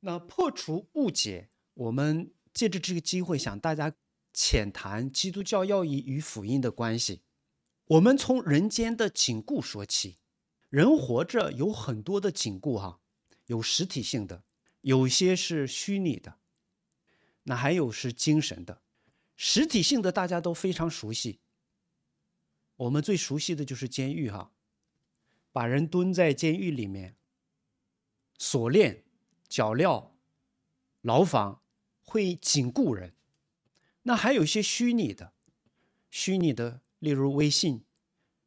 那破除误解，我们借着这个机会，想大家浅谈基督教要义与福音的关系。我们从人间的紧固说起，人活着有很多的紧固哈，有实体性的，有些是虚拟的，那还有是精神的。实体性的大家都非常熟悉，我们最熟悉的就是监狱哈，把人蹲在监狱里面，锁链。脚镣、牢房会紧锢人，那还有一些虚拟的，虚拟的，例如微信、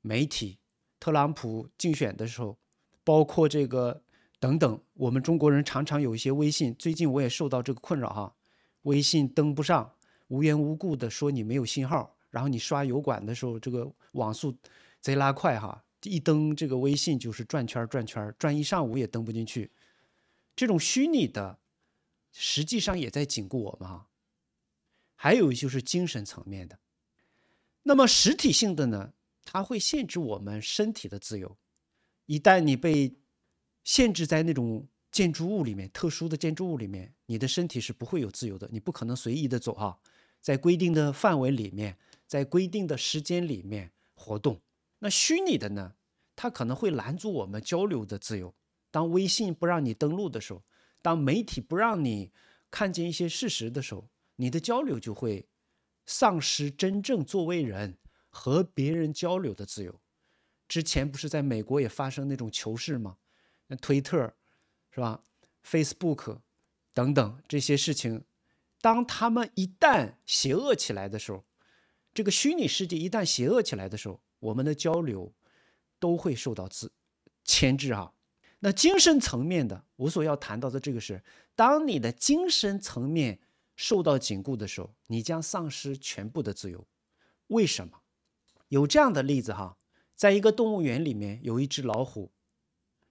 媒体。特朗普竞选的时候，包括这个等等，我们中国人常常有一些微信。最近我也受到这个困扰哈，微信登不上，无缘无故的说你没有信号，然后你刷油管的时候，这个网速贼拉快哈，一登这个微信就是转圈转圈，转一上午也登不进去。这种虚拟的，实际上也在紧锢我们啊。还有就是精神层面的。那么实体性的呢，它会限制我们身体的自由。一旦你被限制在那种建筑物里面，特殊的建筑物里面，你的身体是不会有自由的，你不可能随意的走啊，在规定的范围里面，在规定的时间里面活动。那虚拟的呢，它可能会拦住我们交流的自由。当微信不让你登录的时候，当媒体不让你看见一些事实的时候，你的交流就会丧失真正作为人和别人交流的自由。之前不是在美国也发生那种糗事吗？那推特，是吧？Facebook，等等这些事情，当他们一旦邪恶起来的时候，这个虚拟世界一旦邪恶起来的时候，我们的交流都会受到制牵制啊。那精神层面的，我所要谈到的这个是，当你的精神层面受到紧固的时候，你将丧失全部的自由。为什么？有这样的例子哈，在一个动物园里面有一只老虎，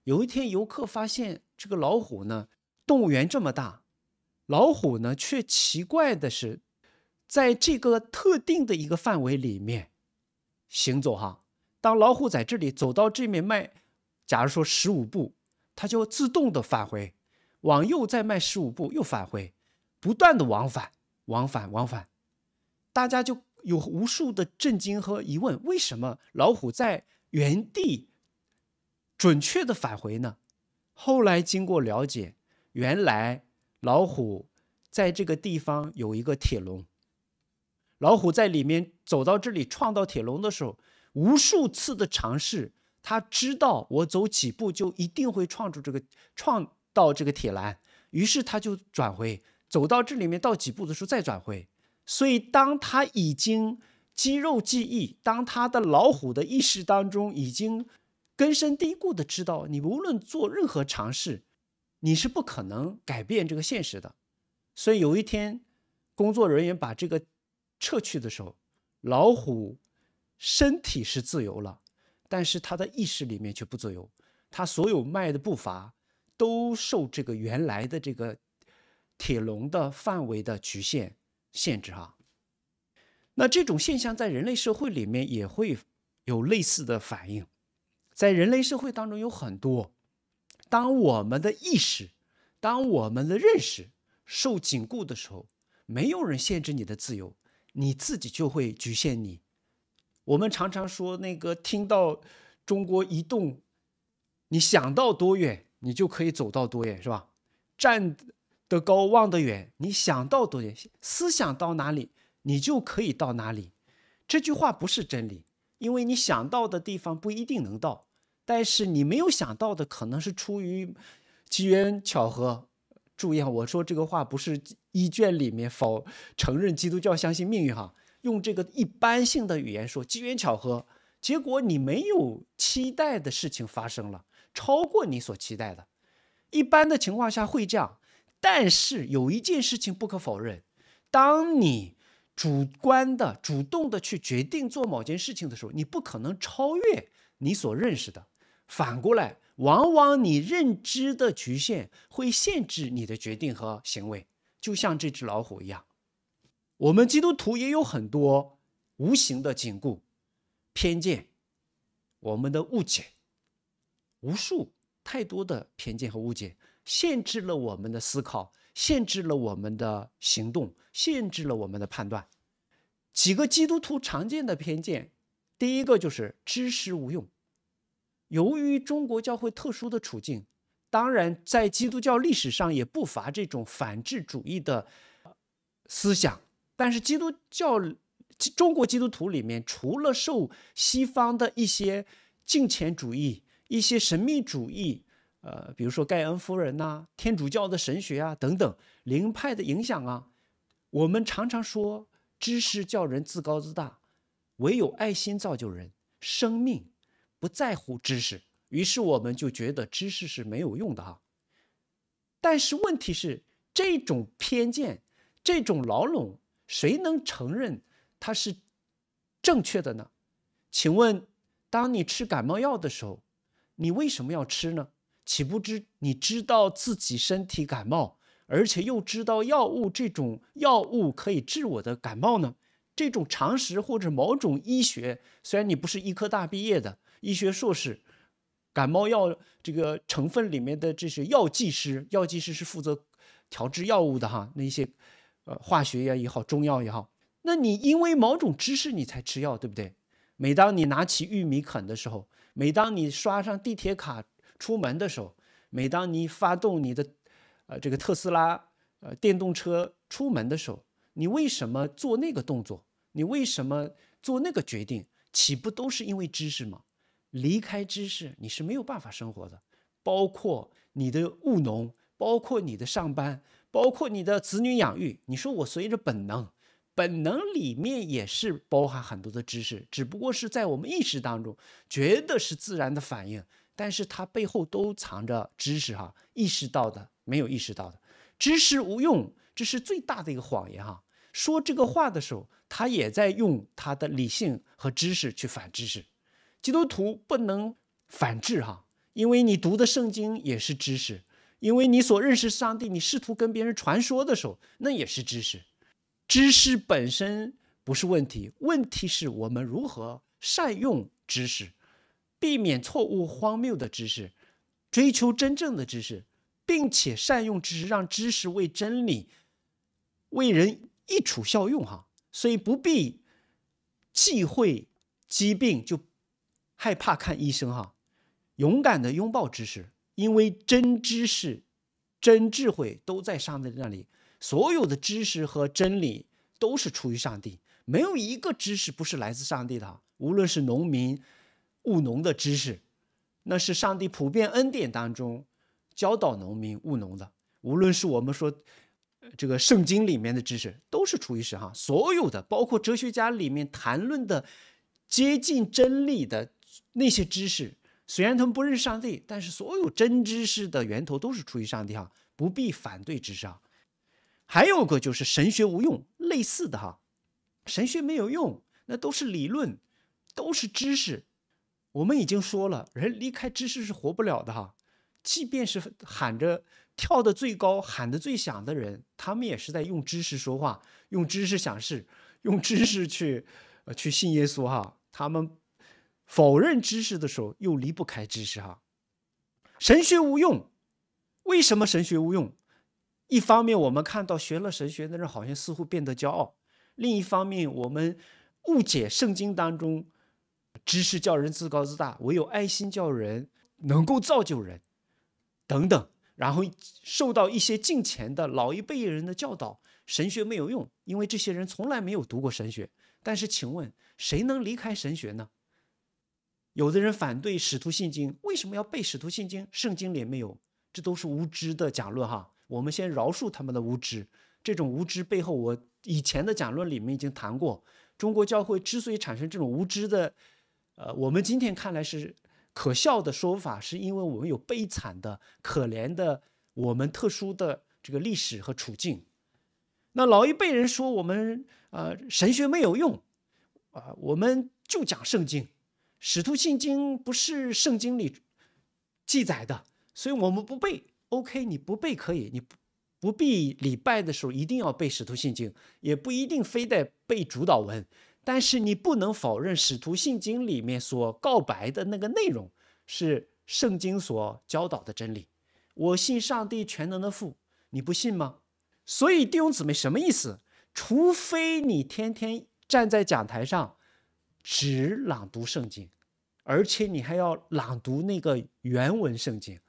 有一天游客发现这个老虎呢，动物园这么大，老虎呢却奇怪的是，在这个特定的一个范围里面行走哈。当老虎在这里走到这面迈，假如说十五步。它就自动的返回，往右再迈十五步，又返回，不断的往返，往返，往返。大家就有无数的震惊和疑问：为什么老虎在原地准确的返回呢？后来经过了解，原来老虎在这个地方有一个铁笼，老虎在里面走到这里撞到铁笼的时候，无数次的尝试。他知道我走几步就一定会撞住这个撞到这个铁栏，于是他就转回走到这里面到几步的时候再转回。所以当他已经肌肉记忆，当他的老虎的意识当中已经根深蒂固的知道，你无论做任何尝试，你是不可能改变这个现实的。所以有一天工作人员把这个撤去的时候，老虎身体是自由了。但是他的意识里面却不自由，他所有迈的步伐都受这个原来的这个铁笼的范围的局限限制啊。那这种现象在人类社会里面也会有类似的反应，在人类社会当中有很多，当我们的意识、当我们的认识受紧固的时候，没有人限制你的自由，你自己就会局限你。我们常常说那个，听到中国移动，你想到多远，你就可以走到多远，是吧？站得高望得远，你想到多远，思想到哪里，你就可以到哪里。这句话不是真理，因为你想到的地方不一定能到，但是你没有想到的，可能是出于机缘巧合。注意，我说这个话不是一卷里面否承认基督教相信命运哈。用这个一般性的语言说，机缘巧合，结果你没有期待的事情发生了，超过你所期待的。一般的情况下会这样，但是有一件事情不可否认，当你主观的、主动的去决定做某件事情的时候，你不可能超越你所认识的。反过来，往往你认知的局限会限制你的决定和行为，就像这只老虎一样。我们基督徒也有很多无形的禁锢、偏见、我们的误解，无数太多的偏见和误解，限制了我们的思考，限制了我们的行动，限制了我们的判断。几个基督徒常见的偏见，第一个就是知识无用。由于中国教会特殊的处境，当然在基督教历史上也不乏这种反智主义的思想。但是基督教，中国基督徒里面除了受西方的一些金钱主义、一些神秘主义，呃，比如说盖恩夫人呐、天主教的神学啊等等灵派的影响啊，我们常常说知识叫人自高自大，唯有爱心造就人，生命不在乎知识。于是我们就觉得知识是没有用的哈。但是问题是这种偏见，这种牢笼。谁能承认它是正确的呢？请问，当你吃感冒药的时候，你为什么要吃呢？岂不知你知道自己身体感冒，而且又知道药物这种药物可以治我的感冒呢？这种常识或者某种医学，虽然你不是医科大毕业的医学硕士，感冒药这个成分里面的这些药剂师，药剂师是负责调制药物的哈，那些。呃，化学药也好，中药也好，那你因为某种知识你才吃药，对不对？每当你拿起玉米啃的时候，每当你刷上地铁卡出门的时候，每当你发动你的呃这个特斯拉呃电动车出门的时候，你为什么做那个动作？你为什么做那个决定？岂不都是因为知识吗？离开知识你是没有办法生活的，包括你的务农，包括你的上班。包括你的子女养育，你说我随着本能，本能里面也是包含很多的知识，只不过是在我们意识当中觉得是自然的反应，但是它背后都藏着知识哈，意识到的没有意识到的，知识无用，这是最大的一个谎言哈。说这个话的时候，他也在用他的理性和知识去反知识，基督徒不能反制哈，因为你读的圣经也是知识。因为你所认识上帝，你试图跟别人传说的时候，那也是知识。知识本身不是问题，问题是我们如何善用知识，避免错误荒谬的知识，追求真正的知识，并且善用知识，让知识为真理为人益处效用。哈，所以不必忌讳疾病就害怕看医生。哈，勇敢地拥抱知识。因为真知识、真智慧都在上帝那里，所有的知识和真理都是出于上帝，没有一个知识不是来自上帝的。无论是农民务农的知识，那是上帝普遍恩典当中教导农民务农的；无论是我们说这个圣经里面的知识，都是出于神。哈，所有的包括哲学家里面谈论的接近真理的那些知识。虽然他们不认上帝，但是所有真知识的源头都是出于上帝哈，不必反对知识啊。还有个就是神学无用，类似的哈，神学没有用，那都是理论，都是知识。我们已经说了，人离开知识是活不了的哈。即便是喊着跳得最高、喊得最响的人，他们也是在用知识说话，用知识想事，用知识去呃去信耶稣哈。他们。否认知识的时候又离不开知识哈，神学无用，为什么神学无用？一方面我们看到学了神学的人好像似乎变得骄傲；另一方面我们误解圣经当中，知识叫人自高自大，唯有爱心叫人能够造就人等等。然后受到一些近前的老一辈人的教导，神学没有用，因为这些人从来没有读过神学。但是请问，谁能离开神学呢？有的人反对使徒信经，为什么要背使徒信经？圣经里没有，这都是无知的假论哈。我们先饶恕他们的无知，这种无知背后，我以前的讲论里面已经谈过。中国教会之所以产生这种无知的，呃，我们今天看来是可笑的说法，是因为我们有悲惨的、可怜的、我们特殊的这个历史和处境。那老一辈人说我们呃神学没有用啊，我们就讲圣经。使徒信经不是圣经里记载的，所以我们不背。OK，你不背可以，你不不必礼拜的时候一定要背使徒信经，也不一定非得背主导文。但是你不能否认使徒信经里面所告白的那个内容是圣经所教导的真理。我信上帝全能的父，你不信吗？所以弟兄姊妹什么意思？除非你天天站在讲台上。只朗读圣经，而且你还要朗读那个原文圣经，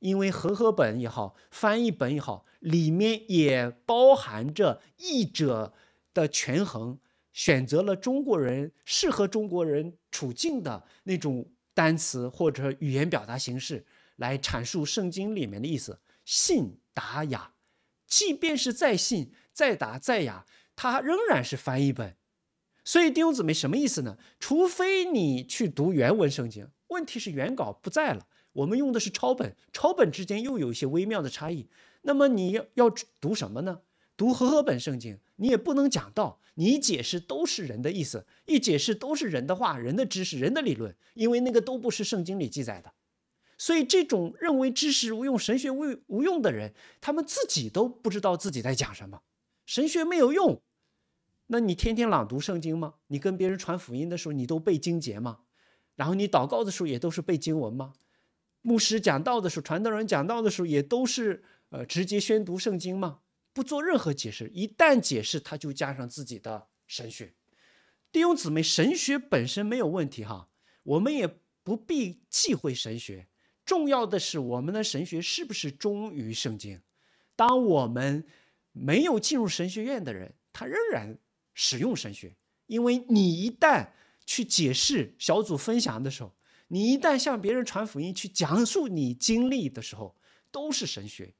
因为和合本也好，翻译本也好，里面也包含着译者的权衡，选择了中国人适合中国人处境的那种单词或者语言表达形式来阐述圣经里面的意思。信达雅，即便是再信再达再雅，它仍然是翻译本。所以弟兄姊妹什么意思呢？除非你去读原文圣经，问题是原稿不在了，我们用的是抄本，抄本之间又有一些微妙的差异。那么你要要读什么呢？读和合本圣经，你也不能讲道，你解释都是人的意思，一解释都是人的话，人的知识，人的理论，因为那个都不是圣经里记载的。所以这种认为知识无用、神学无无用的人，他们自己都不知道自己在讲什么，神学没有用。那你天天朗读圣经吗？你跟别人传福音的时候，你都背经节吗？然后你祷告的时候也都是背经文吗？牧师讲道的时候，传道人讲道的时候也都是呃直接宣读圣经吗？不做任何解释，一旦解释他就加上自己的神学。弟兄姊妹，神学本身没有问题哈，我们也不必忌讳神学。重要的是我们的神学是不是忠于圣经？当我们没有进入神学院的人，他仍然。使用神学，因为你一旦去解释小组分享的时候，你一旦向别人传福音去讲述你经历的时候，都是神学。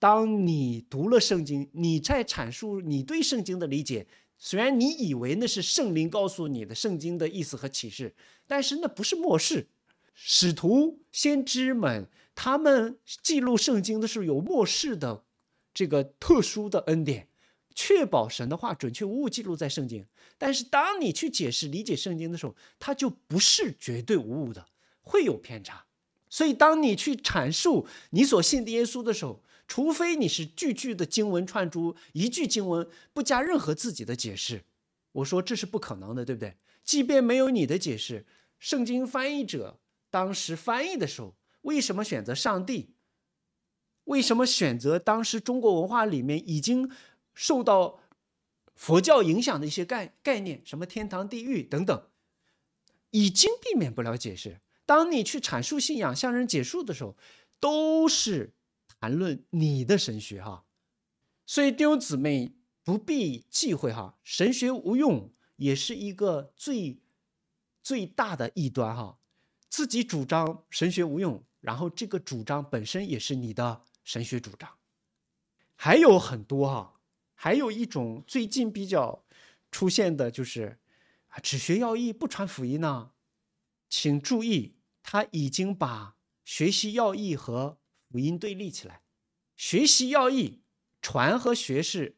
当你读了圣经，你在阐述你对圣经的理解，虽然你以为那是圣灵告诉你的圣经的意思和启示，但是那不是末世使徒先知们他们记录圣经的时候有末世的这个特殊的恩典。确保神的话准确无误记录在圣经，但是当你去解释、理解圣经的时候，它就不是绝对无误的，会有偏差。所以当你去阐述你所信的耶稣的时候，除非你是句句的经文串珠，一句经文不加任何自己的解释，我说这是不可能的，对不对？即便没有你的解释，圣经翻译者当时翻译的时候，为什么选择上帝？为什么选择当时中国文化里面已经？受到佛教影响的一些概概念，什么天堂、地狱等等，已经避免不了解释。当你去阐述信仰、向人解述的时候，都是谈论你的神学哈。所以弟兄姊妹不必忌讳哈，神学无用也是一个最最大的异端哈。自己主张神学无用，然后这个主张本身也是你的神学主张，还有很多哈。还有一种最近比较出现的就是，啊，只学要义不传福音呢？请注意，他已经把学习要义和福音对立起来。学习要义传和学是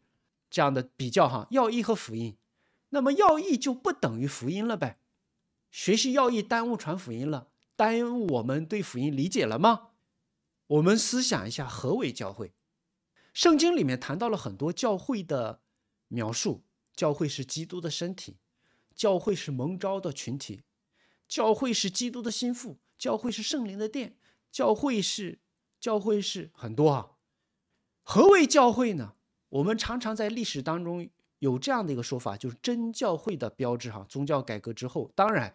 这样的比较哈，要义和福音，那么要义就不等于福音了呗？学习要义耽误传福音了，耽误我们对福音理解了吗？我们思想一下，何为教会？圣经里面谈到了很多教会的描述，教会是基督的身体，教会是蒙召的群体，教会是基督的心腹，教会是圣灵的殿，教会是教会是很多啊。何为教会呢？我们常常在历史当中有这样的一个说法，就是真教会的标志。哈，宗教改革之后，当然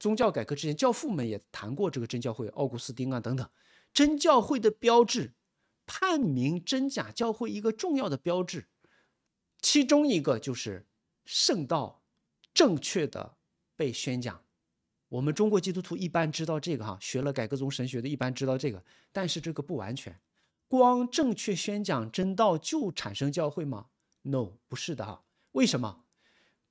宗教改革之前，教父们也谈过这个真教会，奥古斯丁啊等等，真教会的标志。判明真假教会一个重要的标志，其中一个就是圣道正确的被宣讲。我们中国基督徒一般知道这个哈，学了改革宗神学的，一般知道这个。但是这个不完全，光正确宣讲真道就产生教会吗？No，不是的哈。为什么？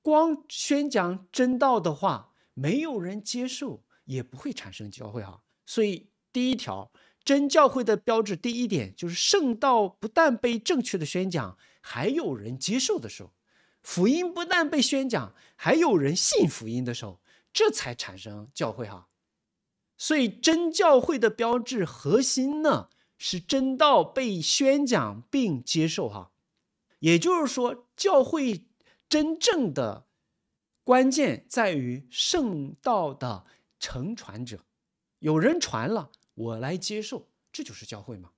光宣讲真道的话，没有人接受，也不会产生教会哈。所以第一条。真教会的标志，第一点就是圣道不但被正确的宣讲，还有人接受的时候，福音不但被宣讲，还有人信福音的时候，这才产生教会哈。所以，真教会的标志核心呢是真道被宣讲并接受哈。也就是说，教会真正的关键在于圣道的承传者，有人传了。我来接受，这就是教会吗？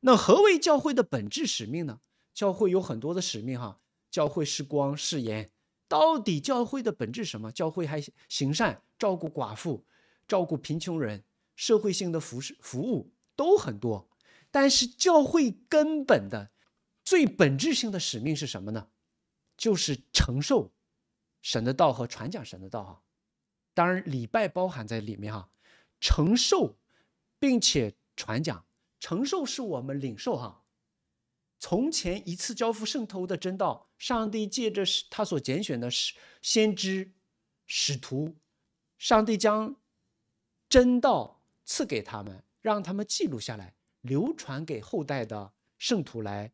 那何为教会的本质使命呢？教会有很多的使命哈，教会是光是盐。到底教会的本质什么？教会还行善，照顾寡妇，照顾贫穷人，社会性的服服务都很多。但是教会根本的、最本质性的使命是什么呢？就是承受神的道和传讲神的道哈。当然，礼拜包含在里面哈，承受。并且传讲，承受是我们领受哈。从前一次交付圣徒的真道，上帝借着他所拣选的使先知、使徒，上帝将真道赐给他们，让他们记录下来，流传给后代的圣徒来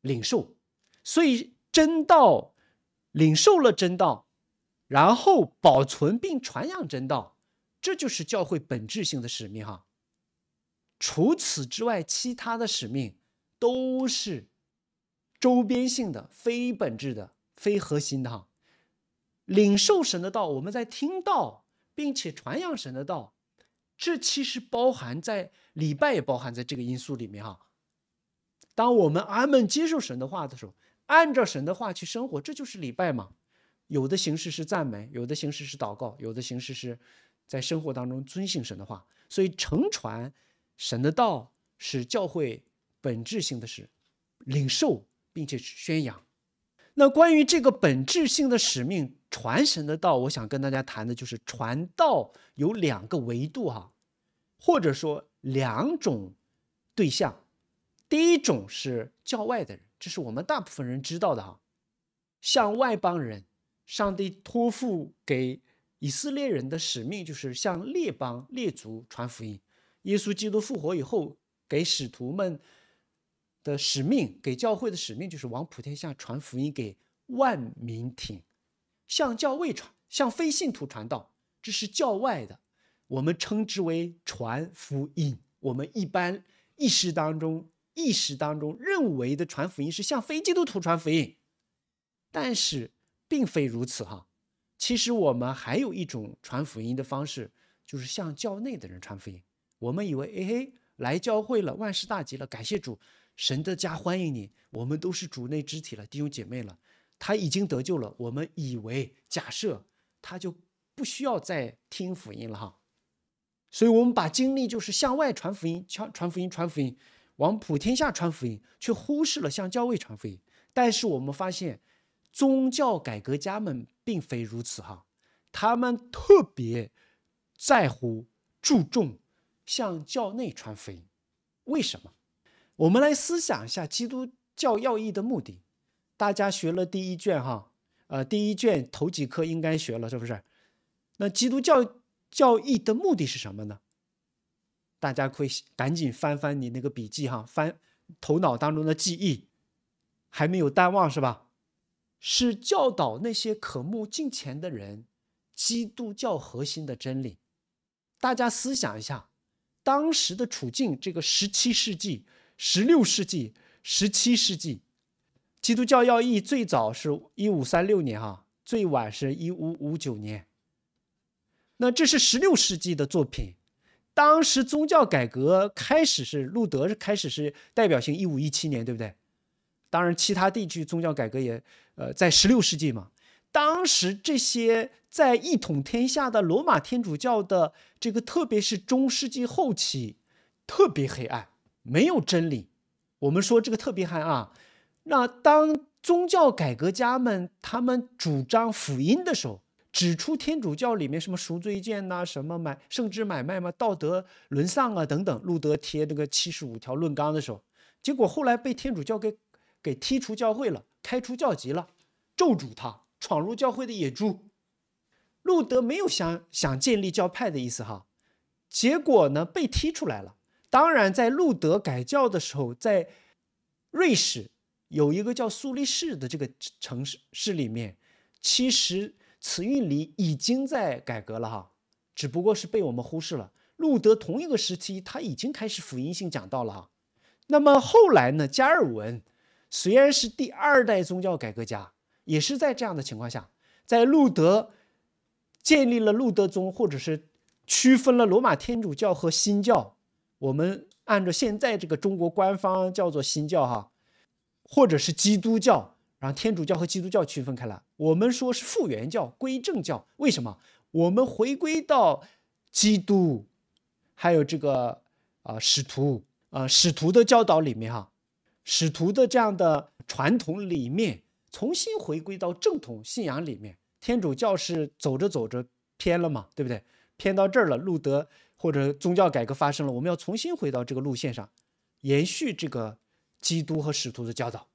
领受。所以真道领受了真道，然后保存并传扬真道。这就是教会本质性的使命哈。除此之外，其他的使命都是周边性的、非本质的、非核心的哈。领受神的道，我们在听到并且传扬神的道，这其实包含在礼拜也包含在这个因素里面哈。当我们阿门接受神的话的时候，按照神的话去生活，这就是礼拜嘛。有的形式是赞美，有的形式是祷告，有的形式是。在生活当中遵行神的话，所以承传神的道是教会本质性的事，领受并且是宣扬。那关于这个本质性的使命传神的道，我想跟大家谈的就是传道有两个维度哈，或者说两种对象。第一种是教外的人，这是我们大部分人知道的哈，向外邦人，上帝托付给。以色列人的使命就是向列邦列族传福音。耶稣基督复活以后，给使徒们的使命，给教会的使命，就是往普天下传福音给万民听，向教位传，向非信徒传道，这是教外的，我们称之为传福音。我们一般意识当中，意识当中认为的传福音是向非基督徒传福音，但是并非如此哈。其实我们还有一种传福音的方式，就是向教内的人传福音。我们以为，哎嘿，来教会了，万事大吉了，感谢主，神的家欢迎你，我们都是主内肢体了，弟兄姐妹了，他已经得救了。我们以为假设他就不需要再听福音了哈，所以我们把精力就是向外传福音，传福音，传福音，往普天下传福音，却忽视了向教会传福音。但是我们发现。宗教改革家们并非如此哈，他们特别在乎、注重向教内传福音。为什么？我们来思想一下基督教要义的目的。大家学了第一卷哈，呃，第一卷头几课应该学了是不是？那基督教教义的目的是什么呢？大家可以赶紧翻翻你那个笔记哈，翻头脑当中的记忆，还没有淡忘是吧？是教导那些渴慕金钱的人基督教核心的真理。大家思想一下，当时的处境，这个十七世纪、十六世纪、十七世纪，基督教要义最早是一五三六年哈，最晚是一五五九年。那这是十六世纪的作品，当时宗教改革开始是路德是开始是代表性一五一七年，对不对？当然，其他地区宗教改革也，呃，在16世纪嘛。当时这些在一统天下的罗马天主教的这个，特别是中世纪后期特别黑暗，没有真理。我们说这个特别黑暗。啊，那当宗教改革家们他们主张福音的时候，指出天主教里面什么赎罪券呐，什么买圣旨买卖嘛，道德沦丧啊等等。路德贴那个七十五条论纲的时候，结果后来被天主教给。给踢出教会了，开除教籍了，咒诅他闯入教会的野猪。路德没有想想建立教派的意思哈，结果呢被踢出来了。当然，在路德改教的时候，在瑞士有一个叫苏黎世的这个城市市里面，其实慈运里已经在改革了哈，只不过是被我们忽视了。路德同一个时期，他已经开始福音性讲道了。哈。那么后来呢，加尔文。虽然是第二代宗教改革家，也是在这样的情况下，在路德建立了路德宗，或者是区分了罗马天主教和新教。我们按照现在这个中国官方叫做新教，哈，或者是基督教，然后天主教和基督教区分开了。我们说是复原教、归正教，为什么？我们回归到基督，还有这个啊使徒啊使徒的教导里面，哈。使徒的这样的传统里面，重新回归到正统信仰里面。天主教是走着走着偏了嘛，对不对？偏到这儿了，路德或者宗教改革发生了，我们要重新回到这个路线上，延续这个基督和使徒的教导。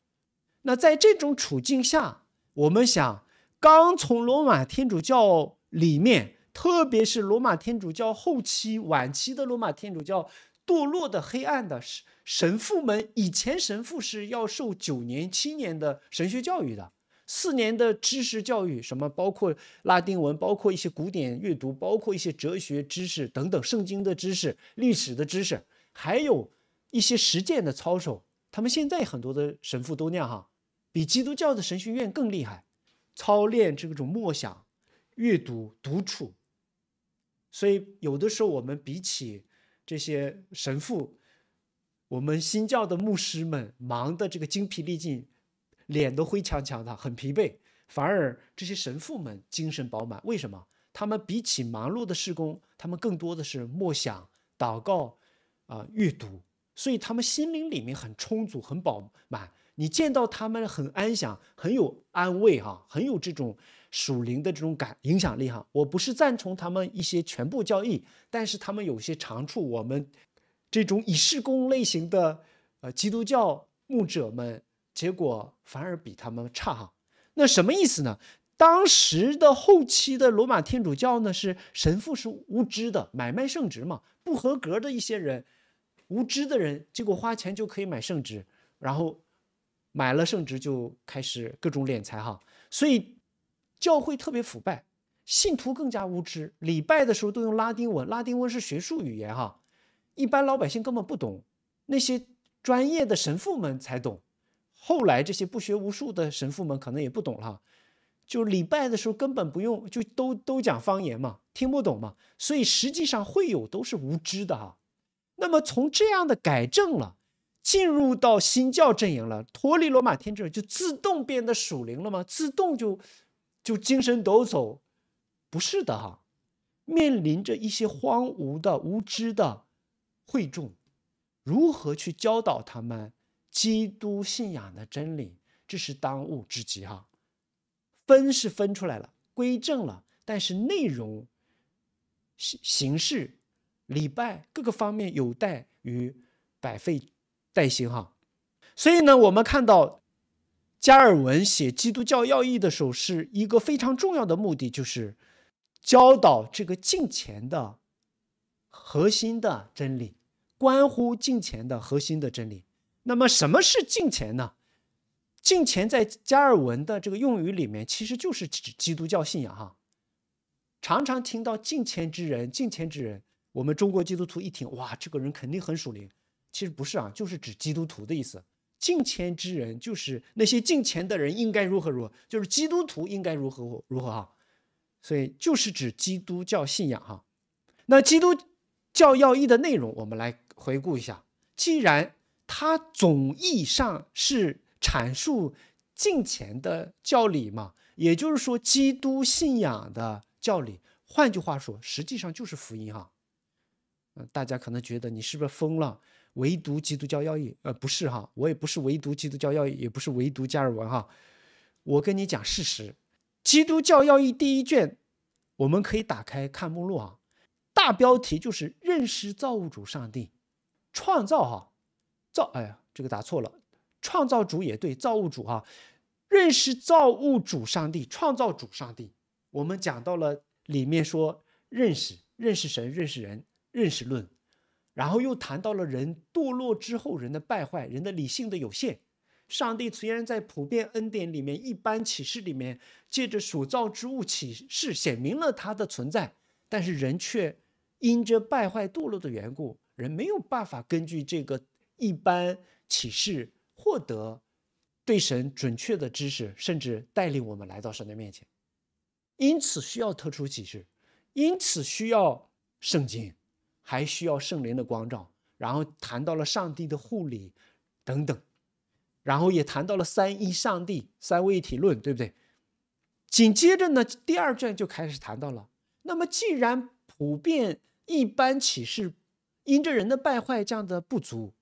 那在这种处境下，我们想，刚从罗马天主教里面，特别是罗马天主教后期、晚期的罗马天主教堕落的、黑暗的时神父们以前，神父是要受九年、七年的神学教育的，四年的知识教育，什么包括拉丁文，包括一些古典阅读，包括一些哲学知识等等，圣经的知识、历史的知识，还有一些实践的操守。他们现在很多的神父都那样，哈，比基督教的神学院更厉害，操练这种默想、阅读、独处。所以，有的时候我们比起这些神父。我们新教的牧师们忙的这个精疲力尽，脸都灰墙墙的，很疲惫。反而这些神父们精神饱满，为什么？他们比起忙碌的施工，他们更多的是默想、祷告啊、阅读，所以他们心灵里面很充足、很饱满。你见到他们很安详，很有安慰哈，很有这种属灵的这种感影响力哈。我不是赞同他们一些全部交易，但是他们有些长处，我们。这种以事功类型的呃基督教牧者们，结果反而比他们差哈。那什么意思呢？当时的后期的罗马天主教呢，是神父是无知的，买卖圣职嘛，不合格的一些人，无知的人，结果花钱就可以买圣职，然后买了圣职就开始各种敛财哈。所以教会特别腐败，信徒更加无知，礼拜的时候都用拉丁文，拉丁文是学术语言哈。一般老百姓根本不懂，那些专业的神父们才懂。后来这些不学无术的神父们可能也不懂了，就礼拜的时候根本不用，就都都讲方言嘛，听不懂嘛。所以实际上会有都是无知的哈。那么从这样的改正了，进入到新教阵营了，脱离罗马天主教就自动变得属灵了吗？自动就就精神抖擞？不是的哈，面临着一些荒芜的无知的。会众如何去教导他们基督信仰的真理，这是当务之急哈。分是分出来了，归正了，但是内容、形形式、礼拜各个方面有待于百废待兴哈。所以呢，我们看到加尔文写《基督教要义》的时候，是一个非常重要的目的，就是教导这个敬虔的核心的真理。关乎金钱的核心的真理。那么，什么是金钱呢？金钱在加尔文的这个用语里面，其实就是指基督教信仰。哈，常常听到金钱之人，金钱之人。我们中国基督徒一听，哇，这个人肯定很属灵。其实不是啊，就是指基督徒的意思。金钱之人就是那些金钱的人应该如何如何，就是基督徒应该如何如何哈。所以就是指基督教信仰哈。那基督教要义的内容，我们来。回顾一下，既然他总意义上是阐述近前的教理嘛，也就是说基督信仰的教理。换句话说，实际上就是福音哈。嗯，大家可能觉得你是不是疯了？唯独基督教要义，呃，不是哈，我也不是唯独基督教要义，也不是唯独加尔文哈。我跟你讲事实，基督教要义第一卷，我们可以打开看目录啊，大标题就是认识造物主上帝。创造哈造哎呀，这个打错了。创造主也对，造物主哈，认识造物主上帝，创造主上帝。我们讲到了里面说认识认识神，认识人，认识论。然后又谈到了人堕落之后人的败坏，人的理性的有限。上帝虽然在普遍恩典里面、一般启示里面，借着所造之物启示，显明了他的存在，但是人却因着败坏堕落的缘故。人没有办法根据这个一般启示获得对神准确的知识，甚至带领我们来到神的面前，因此需要特殊启示，因此需要圣经，还需要圣灵的光照。然后谈到了上帝的护理等等，然后也谈到了三一上帝、三位一体论，对不对？紧接着呢，第二卷就开始谈到了。那么既然普遍一般启示。因着人的败坏这样的不足，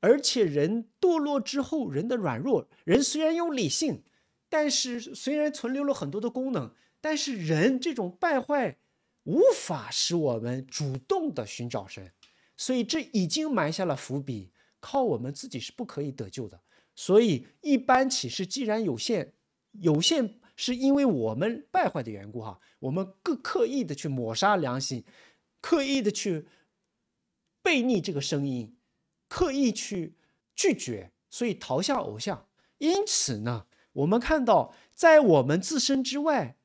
而且人堕落之后，人的软弱，人虽然有理性，但是虽然存留了很多的功能，但是人这种败坏无法使我们主动的寻找神，所以这已经埋下了伏笔，靠我们自己是不可以得救的。所以一般启示既然有限，有限是因为我们败坏的缘故哈，我们更刻意的去抹杀良心，刻意的去。背逆这个声音，刻意去拒绝，所以逃向偶像。因此呢，我们看到，在我们自身之外，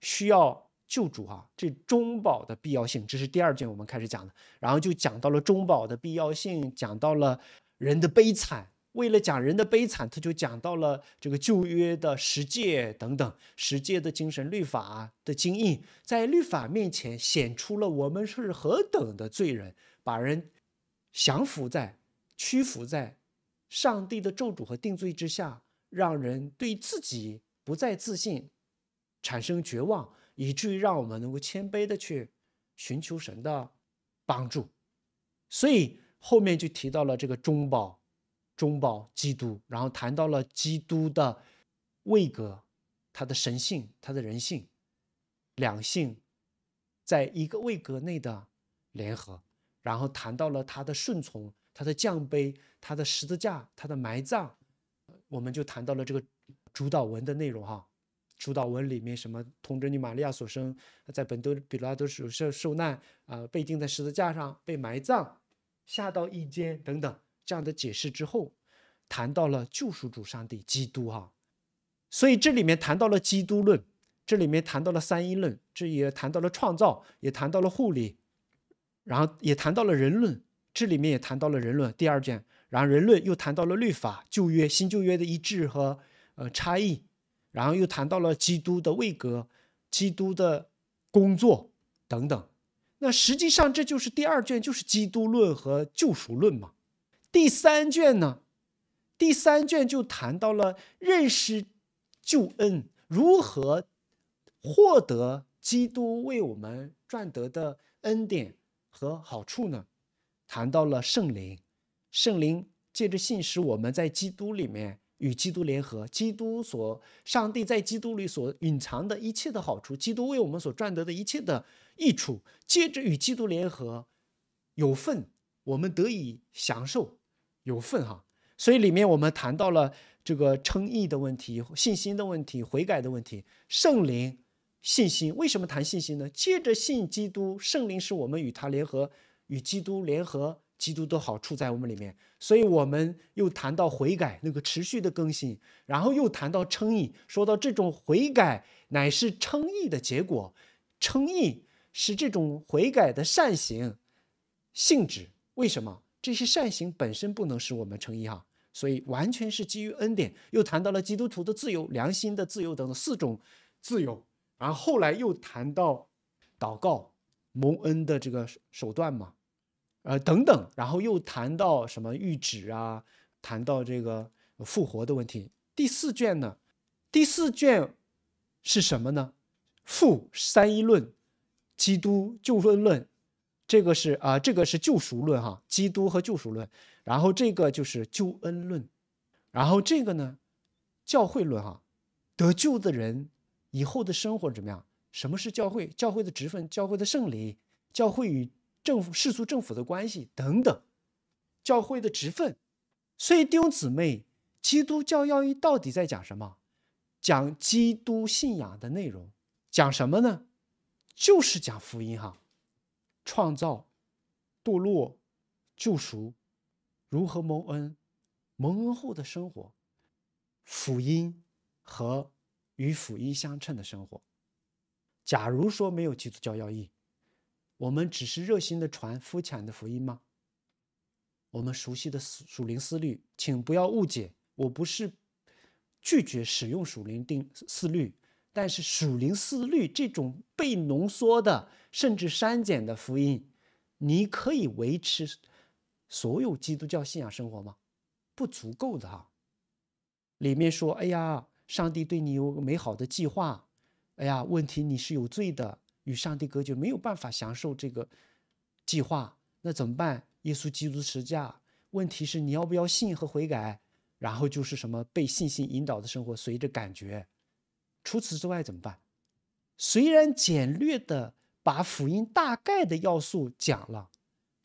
需要救主啊，这中保的必要性。这是第二卷我们开始讲的，然后就讲到了中保的必要性，讲到了人的悲惨。为了讲人的悲惨，他就讲到了这个旧约的十诫等等，十诫的精神律法的精义，在律法面前显出了我们是何等的罪人。把人降服在、屈服在上帝的咒诅和定罪之下，让人对自己不再自信，产生绝望，以至于让我们能够谦卑的去寻求神的帮助。所以后面就提到了这个中保，中保基督，然后谈到了基督的位格、他的神性、他的人性，两性在一个位格内的联合。然后谈到了他的顺从，他的降卑，他的十字架，他的埋葬，我们就谈到了这个主导文的内容哈。主导文里面什么童贞女玛利亚所生，在本都比拉都受受难啊，被钉在十字架上，被埋葬，下到一间等等这样的解释之后，谈到了救赎主上帝基督哈。所以这里面谈到了基督论，这里面谈到了三一论，这也谈到了创造，也谈到了护理。然后也谈到了人论，这里面也谈到了人论第二卷，然后人论又谈到了律法、旧约、新旧约的一致和呃差异，然后又谈到了基督的位格、基督的工作等等。那实际上这就是第二卷，就是基督论和救赎论嘛。第三卷呢，第三卷就谈到了认识救恩，如何获得基督为我们赚得的恩典。和好处呢？谈到了圣灵，圣灵借着信使我们在基督里面与基督联合，基督所、上帝在基督里所隐藏的一切的好处，基督为我们所赚得的一切的益处，借着与基督联合，有份，我们得以享受，有份哈。所以里面我们谈到了这个称义的问题、信心的问题、悔改的问题，圣灵。信心为什么谈信心呢？借着信基督，圣灵是我们与他联合，与基督联合，基督的好处在我们里面。所以，我们又谈到悔改那个持续的更新，然后又谈到称义，说到这种悔改乃是称义的结果，称义是这种悔改的善行性质。为什么这些善行本身不能使我们称义哈？所以完全是基于恩典。又谈到了基督徒的自由、良心的自由等等四种自由。然后后来又谈到，祷告、蒙恩的这个手段嘛，呃等等。然后又谈到什么谕旨啊，谈到这个复活的问题。第四卷呢？第四卷是什么呢？复三一论，基督救恩论，这个是啊，这个是救赎论哈，基督和救赎论。然后这个就是救恩论，然后这个呢，教会论哈，得救的人。以后的生活怎么样？什么是教会？教会的职分，教会的圣灵、教会与政府世俗政府的关系等等，教会的职分。所以弟兄姊妹，基督教要义到底在讲什么？讲基督信仰的内容，讲什么呢？就是讲福音哈，创造、堕落、救赎，如何蒙恩，蒙恩后的生活，福音和。与福音相称的生活。假如说没有基督教要义，我们只是热心的传肤浅的福音吗？我们熟悉的属灵思虑，请不要误解，我不是拒绝使用属灵定思虑，但是属灵思虑这种被浓缩的甚至删减的福音，你可以维持所有基督教信仰生活吗？不足够的哈，里面说，哎呀。上帝对你有个美好的计划，哎呀，问题你是有罪的，与上帝隔绝，没有办法享受这个计划，那怎么办？耶稣基督十字架。问题是你要不要信和悔改？然后就是什么被信心引导的生活，随着感觉。除此之外怎么办？虽然简略的把福音大概的要素讲了，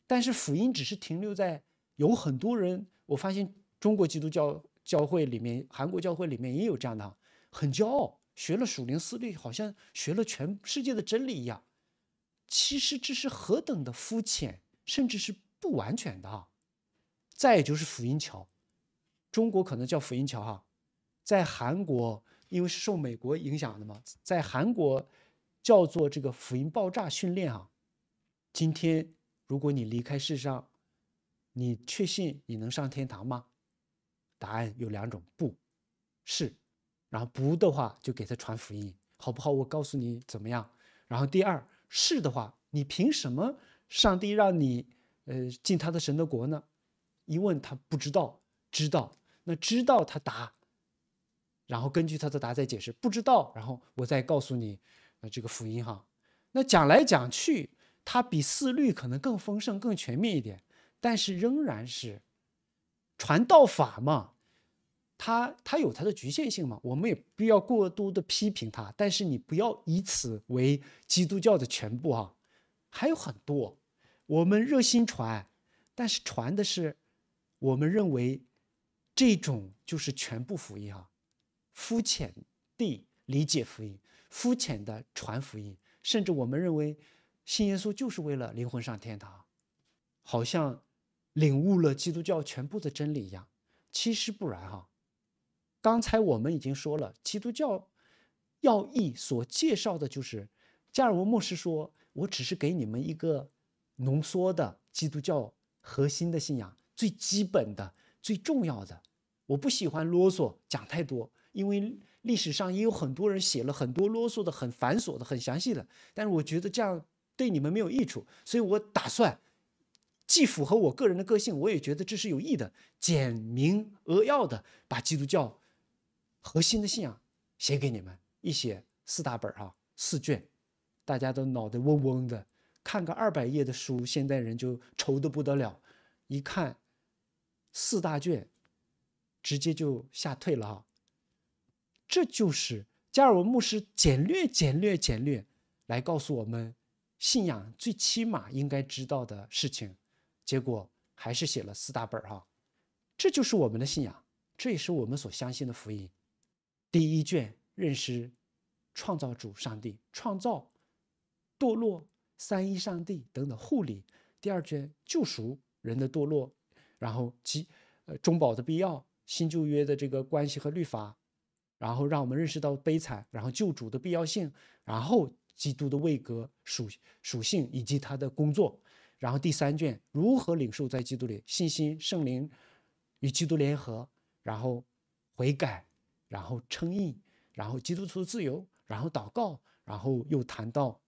但是福音只是停留在有很多人，我发现中国基督教。教会里面，韩国教会里面也有这样的，很骄傲，学了属灵思虑，好像学了全世界的真理一样。其实这是何等的肤浅，甚至是不完全的哈。再就是福音桥，中国可能叫福音桥哈，在韩国因为是受美国影响的嘛，在韩国叫做这个福音爆炸训练啊。今天如果你离开世上，你确信你能上天堂吗？答案有两种，不是，然后不的话就给他传福音，好不好？我告诉你怎么样。然后第二，是的话，你凭什么上帝让你呃进他的神的国呢？一问他不知道，知道，那知道他答，然后根据他的答再解释，不知道，然后我再告诉你呃这个福音哈。那讲来讲去，他比四律可能更丰盛、更全面一点，但是仍然是。传道法嘛，它它有它的局限性嘛，我们也不要过多的批评它。但是你不要以此为基督教的全部啊，还有很多。我们热心传，但是传的是，我们认为这种就是全部福音啊，肤浅地理解福音，肤浅的传福音，甚至我们认为信耶稣就是为了灵魂上天堂，好像。领悟了基督教全部的真理一样，其实不然哈。刚才我们已经说了，基督教要义所介绍的就是加尔文牧师说：“我只是给你们一个浓缩的基督教核心的信仰，最基本的、最重要的。”我不喜欢啰嗦讲太多，因为历史上也有很多人写了很多啰嗦的、很繁琐的、很详细的，但是我觉得这样对你们没有益处，所以我打算。既符合我个人的个性，我也觉得这是有益的。简明扼要的把基督教核心的信仰写给你们，一写四大本儿哈，四卷，大家都脑袋嗡嗡的。看个二百页的书，现代人就愁得不得了；一看四大卷，直接就吓退了哈。这就是加尔文牧师简略、简略、简略来告诉我们信仰最起码应该知道的事情。结果还是写了四大本儿哈，这就是我们的信仰，这也是我们所相信的福音。第一卷认识创造主上帝，创造堕落三一上帝等等护理。第二卷救赎人的堕落，然后及呃中保的必要，新旧约的这个关系和律法，然后让我们认识到悲惨，然后救主的必要性，然后基督的位格属属性以及他的工作。然后第三卷如何领受在基督里信心圣灵与基督联合，然后悔改，然后称义，然后基督徒自由，然后祷告，然后又谈到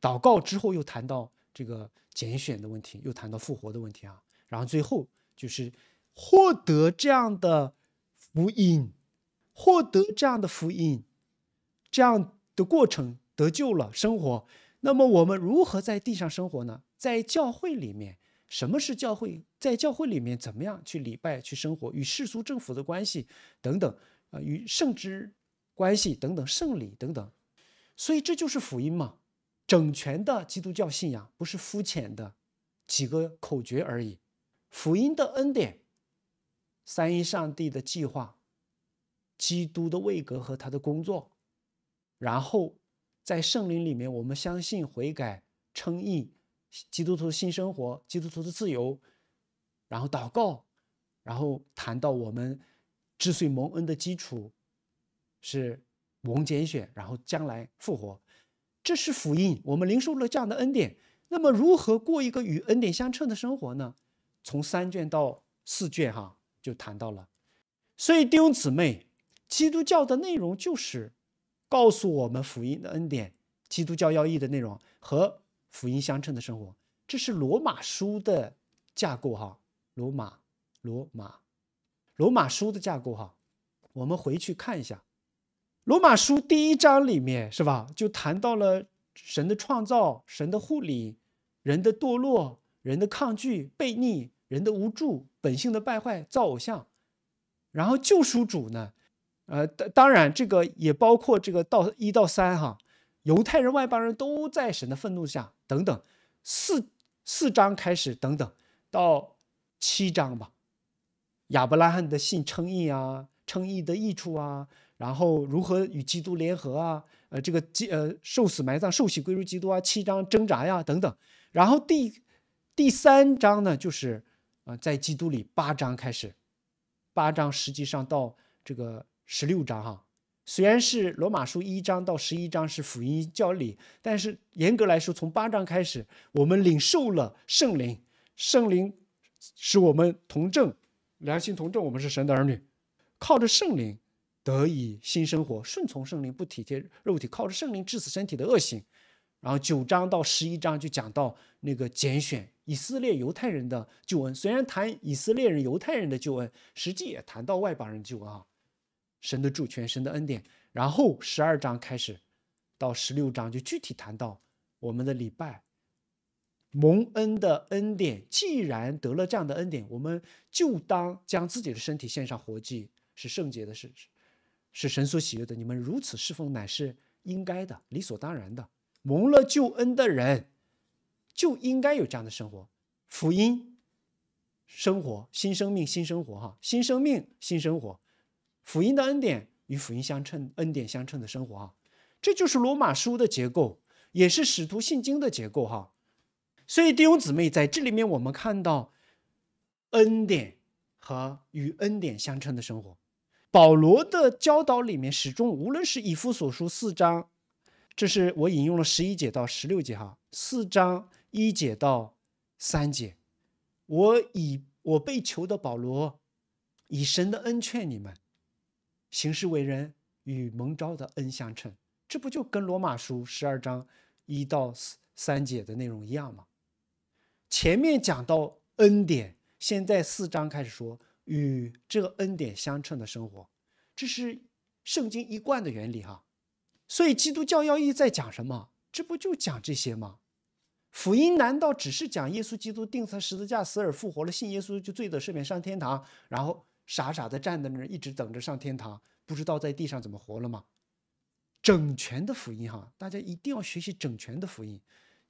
祷告之后又谈到这个拣选的问题，又谈到复活的问题啊，然后最后就是获得这样的福音，获得这样的福音，这样的过程得救了生活。那么我们如何在地上生活呢？在教会里面，什么是教会？在教会里面，怎么样去礼拜、去生活，与世俗政府的关系等等，啊，与圣之关系等等、圣礼等等。所以这就是福音嘛，整全的基督教信仰，不是肤浅的几个口诀而已。福音的恩典，三一上帝的计划，基督的位格和他的工作，然后在圣灵里面，我们相信悔改、称义。基督徒的性生活，基督徒的自由，然后祷告，然后谈到我们治罪蒙恩的基础是蒙拣选，然后将来复活，这是福音。我们领受了这样的恩典，那么如何过一个与恩典相称的生活呢？从三卷到四卷哈，就谈到了。所以弟兄姊妹，基督教的内容就是告诉我们福音的恩典，基督教要义的内容和。福音相称的生活，这是罗马书的架构哈。罗马，罗马，罗马书的架构哈。我们回去看一下，罗马书第一章里面是吧？就谈到了神的创造、神的护理、人的堕落、人的抗拒、悖逆、人的无助、本性的败坏、造偶像，然后救赎主呢？呃，当然这个也包括这个到一到三哈。犹太人、外邦人都在神的愤怒下，等等，四四章开始，等等到七章吧。亚伯拉罕的信称义啊，称义的益处啊，然后如何与基督联合啊，呃，这个基呃受死埋葬受洗归入基督啊，七章挣扎呀，等等。然后第第三章呢，就是啊，在基督里八章开始，八章实际上到这个十六章哈。虽然是罗马书一章到十一章是福音教理，但是严格来说，从八章开始，我们领受了圣灵，圣灵使我们同证，良心同证，我们是神的儿女，靠着圣灵得以新生活，顺从圣灵不体贴肉体，靠着圣灵治死身体的恶行。然后九章到十一章就讲到那个拣选以色列犹太人的救恩，虽然谈以色列人犹太人的救恩，实际也谈到外邦人救恩。啊。神的主权，神的恩典。然后十二章开始，到十六章就具体谈到我们的礼拜，蒙恩的恩典。既然得了这样的恩典，我们就当将自己的身体献上活祭，是圣洁的，是是神所喜悦的。你们如此侍奉，乃是应该的，理所当然的。蒙了救恩的人，就应该有这样的生活。福音生活，新生命，新生活。哈，新生命，新生活。福音的恩典与福音相称，恩典相称的生活啊，这就是罗马书的结构，也是使徒信经的结构哈。所以弟兄姊妹，在这里面我们看到恩典和与恩典相称的生活。保罗的教导里面始终，无论是以弗所书四章，这是我引用了十一节到十六节哈，四章一节到三节，我以我被囚的保罗，以神的恩劝你们。行事为人与蒙召的恩相称，这不就跟罗马书十二章一到三节的内容一样吗？前面讲到恩典，现在四章开始说与这个恩典相称的生活，这是圣经一贯的原理哈。所以基督教要义在讲什么？这不就讲这些吗？福音难道只是讲耶稣基督定在十字架死而复活了，信耶稣就罪得赦免上天堂，然后？傻傻的站在那儿，一直等着上天堂，不知道在地上怎么活了吗？整全的福音哈，大家一定要学习整全的福音。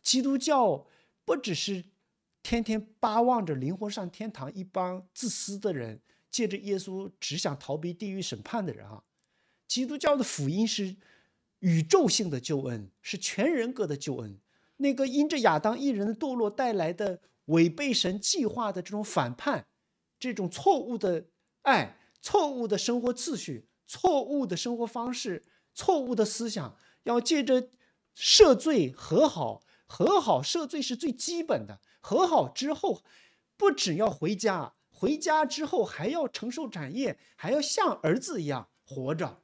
基督教不只是天天巴望着灵魂上天堂一帮自私的人，借着耶稣只想逃避地狱审判的人哈。基督教的福音是宇宙性的救恩，是全人格的救恩。那个因着亚当一人的堕落带来的违背神计划的这种反叛，这种错误的。爱错误的生活次序，错误的生活方式，错误的思想，要借着赦罪和好，和好赦罪是最基本的。和好之后，不只要回家，回家之后还要承受产业，还要像儿子一样活着，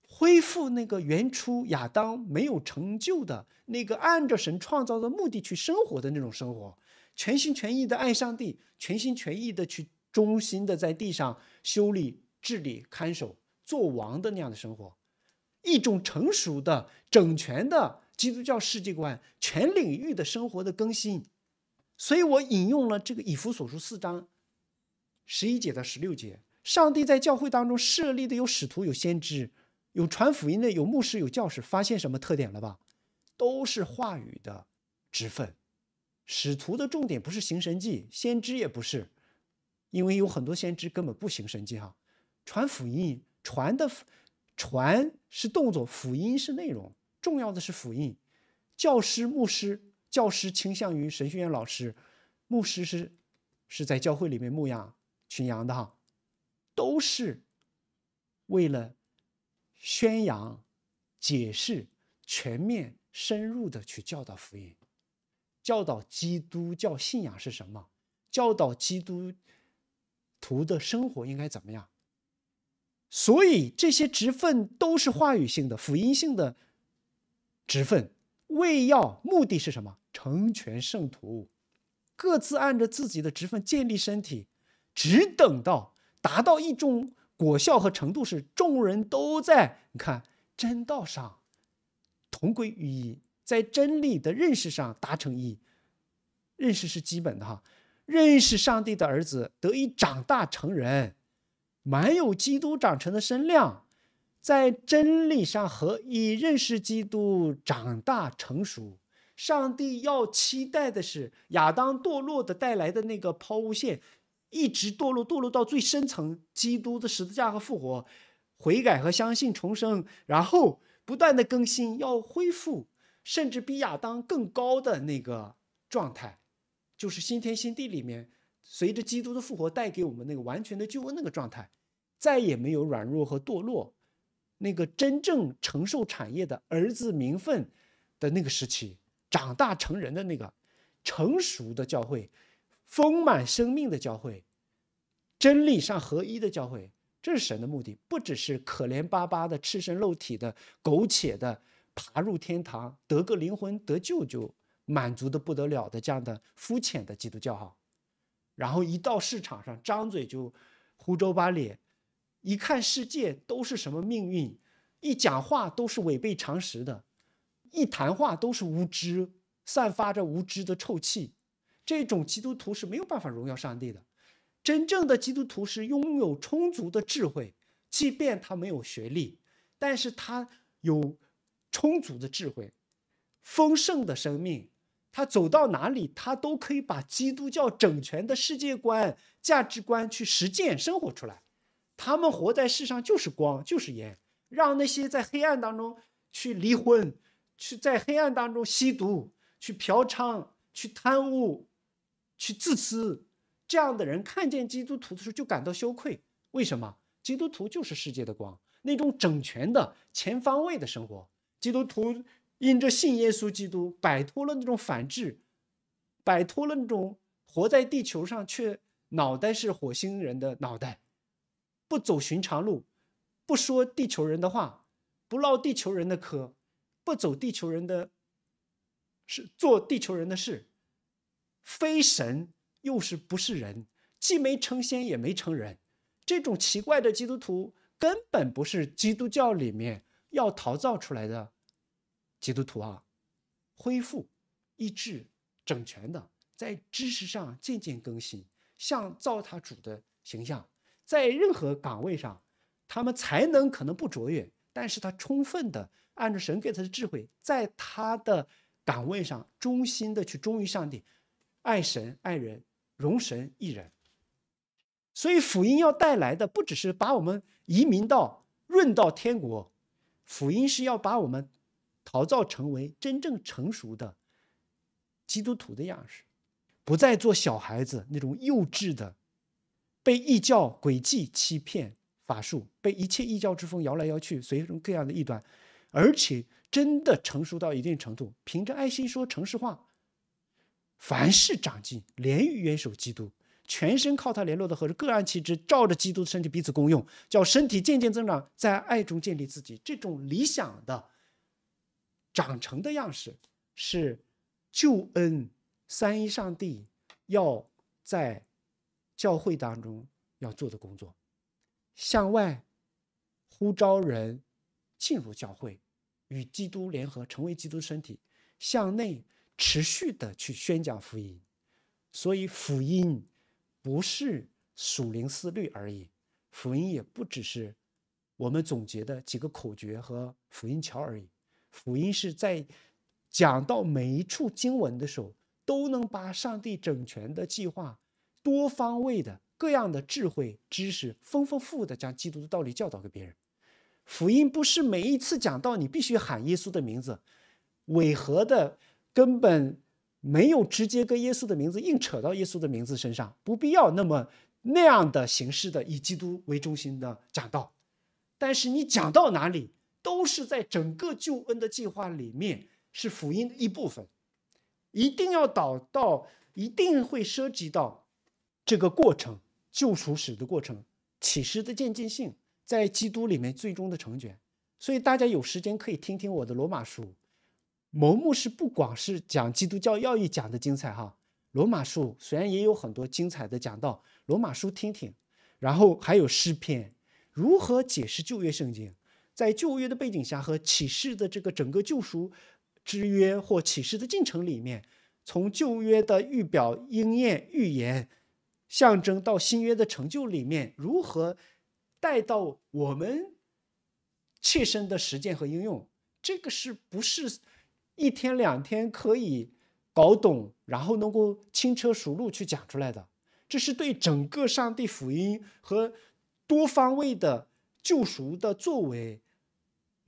恢复那个原初亚当没有成就的那个按着神创造的目的去生活的那种生活，全心全意的爱上帝，全心全意的去。忠心的在地上修理、治理、看守、做王的那样的生活，一种成熟的、整全的基督教世界观、全领域的生活的更新。所以我引用了这个《以弗所书》四章十一节到十六节，上帝在教会当中设立的有使徒、有先知、有传福音的、有牧师、有教士，发现什么特点了吧？都是话语的职分。使徒的重点不是行神迹，先知也不是。因为有很多先知根本不行神迹哈，传福音传的，传是动作，福音是内容，重要的是福音。教师、牧师，教师倾向于神学院老师，牧师是是在教会里面牧养群羊的哈，都是为了宣扬、解释、全面深入的去教导福音，教导基督教信仰是什么，教导基督。徒的生活应该怎么样？所以这些职分都是话语性的、辅音性的职分。为要目的是什么？成全圣徒，各自按着自己的职分建立身体，只等到达到一种果效和程度时，众人都在你看真道上同归于一，在真理的认识上达成一认识是基本的哈。认识上帝的儿子得以长大成人，满有基督长成的身量，在真理上和以认识基督长大成熟。上帝要期待的是亚当堕落的带来的那个抛物线，一直堕落，堕落到最深层。基督的十字架和复活、悔改和相信重生，然后不断的更新，要恢复甚至比亚当更高的那个状态。就是新天新地里面，随着基督的复活带给我们那个完全的救恩那个状态，再也没有软弱和堕落，那个真正承受产业的儿子名分的那个时期，长大成人的那个成熟的教会，丰满生命的教会，真理上合一的教会，这是神的目的，不只是可怜巴巴的赤身肉体的苟且的爬入天堂得个灵魂得救就。满足的不得了的这样的肤浅的基督教哈，然后一到市场上张嘴就胡诌八咧，一看世界都是什么命运，一讲话都是违背常识的，一谈话都是无知，散发着无知的臭气。这种基督徒是没有办法荣耀上帝的。真正的基督徒是拥有充足的智慧，即便他没有学历，但是他有充足的智慧，丰盛的生命。他走到哪里，他都可以把基督教整全的世界观、价值观去实践生活出来。他们活在世上就是光，就是盐，让那些在黑暗当中去离婚、去在黑暗当中吸毒、去嫖娼、去贪污、去自私这样的人看见基督徒的时候就感到羞愧。为什么？基督徒就是世界的光，那种整全的全方位的生活。基督徒。因这信耶稣基督，摆脱了那种反制，摆脱了那种活在地球上却脑袋是火星人的脑袋，不走寻常路，不说地球人的话，不唠地球人的嗑，不走地球人的，是做地球人的事，非神又是不是人，既没成仙也没成人，这种奇怪的基督徒根本不是基督教里面要陶造出来的。基督徒啊，恢复、医治、整全的，在知识上渐渐更新，像造他主的形象。在任何岗位上，他们才能可能不卓越，但是他充分的按照神给他的智慧，在他的岗位上，忠心的去忠于上帝，爱神爱人，容神益人。所以，福音要带来的不只是把我们移民到、润到天国，福音是要把我们。陶造成为真正成熟的基督徒的样式，不再做小孩子那种幼稚的，被异教诡计欺骗、法术被一切异教之风摇来摇去，随着各样的异端，而且真的成熟到一定程度，凭着爱心说城市话，凡事长进，连于元首基督，全身靠他联络的合适，各安其职，照着基督的身体彼此共用，叫身体渐渐增长，在爱中建立自己，这种理想的。长成的样式是救恩三一上帝要在教会当中要做的工作，向外呼召人进入教会，与基督联合，成为基督身体；向内持续的去宣讲福音。所以，福音不是属灵思虑而已，福音也不只是我们总结的几个口诀和福音桥而已。福音是在讲到每一处经文的时候，都能把上帝整全的计划、多方位的、各样的智慧知识，丰丰富的将基督的道理教导给别人。福音不是每一次讲到你必须喊耶稣的名字，违和的，根本没有直接跟耶稣的名字硬扯到耶稣的名字身上，不必要那么那样的形式的以基督为中心的讲道。但是你讲到哪里？都是在整个救恩的计划里面是福音的一部分，一定要导到，一定会涉及到这个过程，救赎史的过程，启示的渐进性，在基督里面最终的成全。所以大家有时间可以听听我的《罗马书》，蒙牧师不光是讲基督教要义讲的精彩哈，《罗马书》虽然也有很多精彩的讲到，《罗马书》听听，然后还有诗篇，如何解释旧约圣经？在旧约的背景下和启示的这个整个救赎之约或启示的进程里面，从旧约的预表应验预言象征到新约的成就里面，如何带到我们切身的实践和应用？这个是不是一天两天可以搞懂，然后能够轻车熟路去讲出来的？这是对整个上帝福音和多方位的救赎的作为。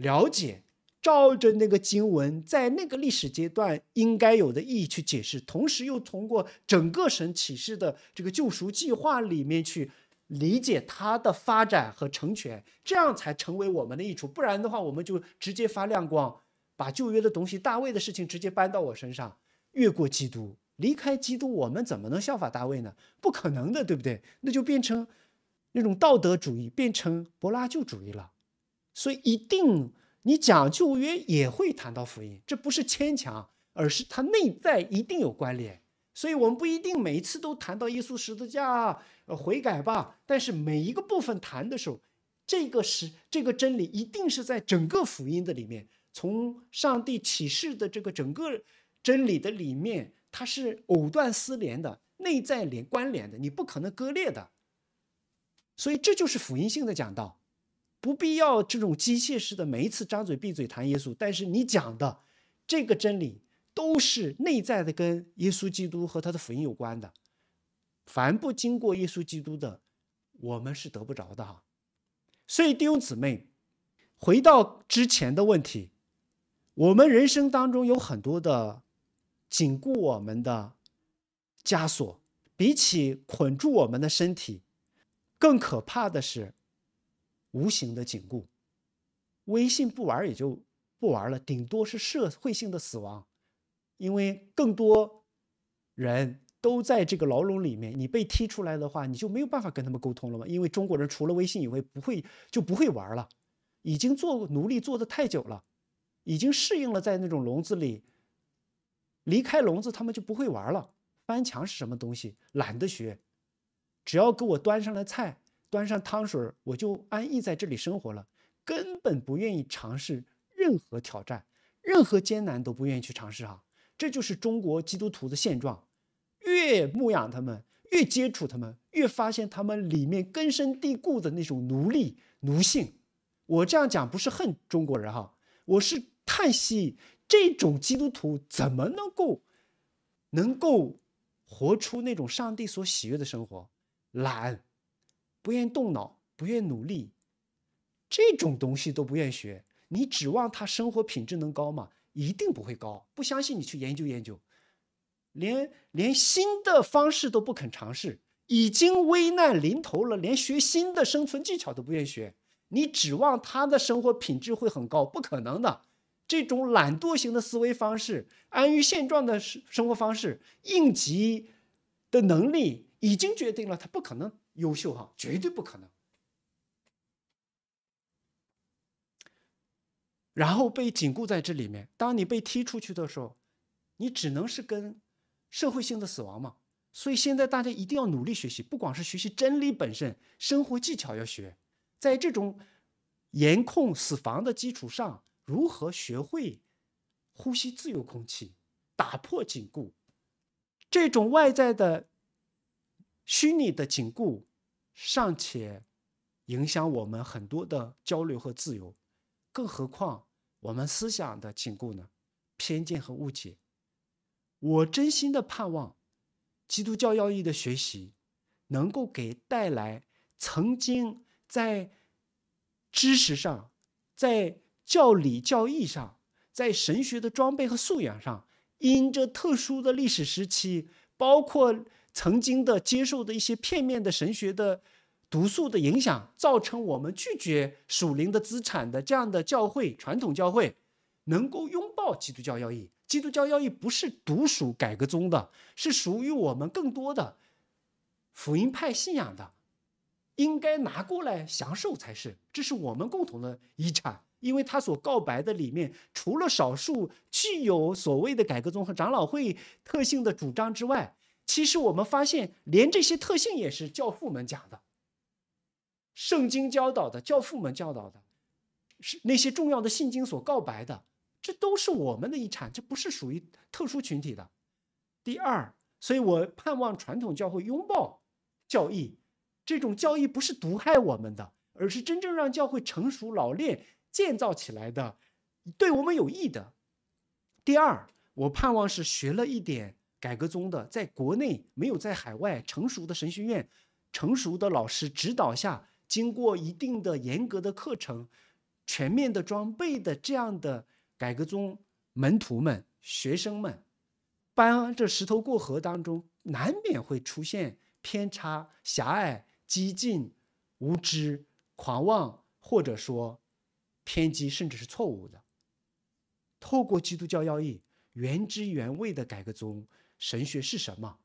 了解，照着那个经文，在那个历史阶段应该有的意义去解释，同时又通过整个神启示的这个救赎计划里面去理解它的发展和成全，这样才成为我们的益处。不然的话，我们就直接发亮光，把旧约的东西、大卫的事情直接搬到我身上，越过基督，离开基督，我们怎么能效法大卫呢？不可能的，对不对？那就变成那种道德主义，变成柏拉救主义了。所以，一定你讲旧约也会谈到福音，这不是牵强，而是它内在一定有关联。所以我们不一定每次都谈到耶稣十字架、悔改吧，但是每一个部分谈的时候，这个是这个真理一定是在整个福音的里面，从上帝启示的这个整个真理的里面，它是藕断丝连的，内在连关联的，你不可能割裂的。所以这就是福音性的讲道。不必要这种机械式的每一次张嘴闭嘴谈耶稣，但是你讲的这个真理都是内在的，跟耶稣基督和他的福音有关的。凡不经过耶稣基督的，我们是得不着的哈。所以弟兄姊妹，回到之前的问题，我们人生当中有很多的紧固我们的枷锁，比起捆住我们的身体，更可怕的是。无形的紧固，微信不玩也就不玩了，顶多是社会性的死亡，因为更多人都在这个牢笼里面，你被踢出来的话，你就没有办法跟他们沟通了嘛。因为中国人除了微信以外，不会就不会玩了，已经做奴隶做的太久了，已经适应了在那种笼子里。离开笼子，他们就不会玩了。翻墙是什么东西？懒得学，只要给我端上来菜。端上汤水我就安逸在这里生活了，根本不愿意尝试任何挑战，任何艰难都不愿意去尝试哈。这就是中国基督徒的现状，越牧养他们，越接触他们，越发现他们里面根深蒂固的那种奴隶奴性。我这样讲不是恨中国人哈，我是叹息这种基督徒怎么能够能够活出那种上帝所喜悦的生活，懒。不愿意动脑，不愿意努力，这种东西都不愿学，你指望他生活品质能高吗？一定不会高。不相信你去研究研究，连连新的方式都不肯尝试，已经危难临头了，连学新的生存技巧都不愿学，你指望他的生活品质会很高？不可能的。这种懒惰型的思维方式、安于现状的生生活方式、应急的能力，已经决定了他不可能。优秀哈，绝对不可能。然后被紧固在这里面，当你被踢出去的时候，你只能是跟社会性的死亡嘛。所以现在大家一定要努力学习，不光是学习真理本身，生活技巧要学。在这种严控死防的基础上，如何学会呼吸自由空气，打破紧固这种外在的。虚拟的紧固尚且影响我们很多的交流和自由，更何况我们思想的禁锢呢？偏见和误解。我真心的盼望，基督教要义的学习能够给带来曾经在知识上、在教理教义上、在神学的装备和素养上，因着特殊的历史时期，包括。曾经的接受的一些片面的神学的毒素的影响，造成我们拒绝属灵的资产的这样的教会传统教会，能够拥抱基督教要义。基督教要义不是独属改革宗的，是属于我们更多的福音派信仰的，应该拿过来享受才是。这是我们共同的遗产，因为他所告白的里面，除了少数具有所谓的改革宗和长老会特性的主张之外。其实我们发现，连这些特性也是教父们讲的，圣经教导的，教父们教导的，是那些重要的信经所告白的，这都是我们的遗产，这不是属于特殊群体的。第二，所以我盼望传统教会拥抱教义，这种教义不是毒害我们的，而是真正让教会成熟老练、建造起来的，对我们有益的。第二，我盼望是学了一点。改革宗的，在国内没有在海外成熟的神学院、成熟的老师指导下，经过一定的严格的课程、全面的装备的这样的改革宗门徒们、学生们，搬着石头过河当中，难免会出现偏差、狭隘、激进、无知、狂妄，或者说偏激，甚至是错误的。透过《基督教要义》原汁原味的改革宗。神学是什么？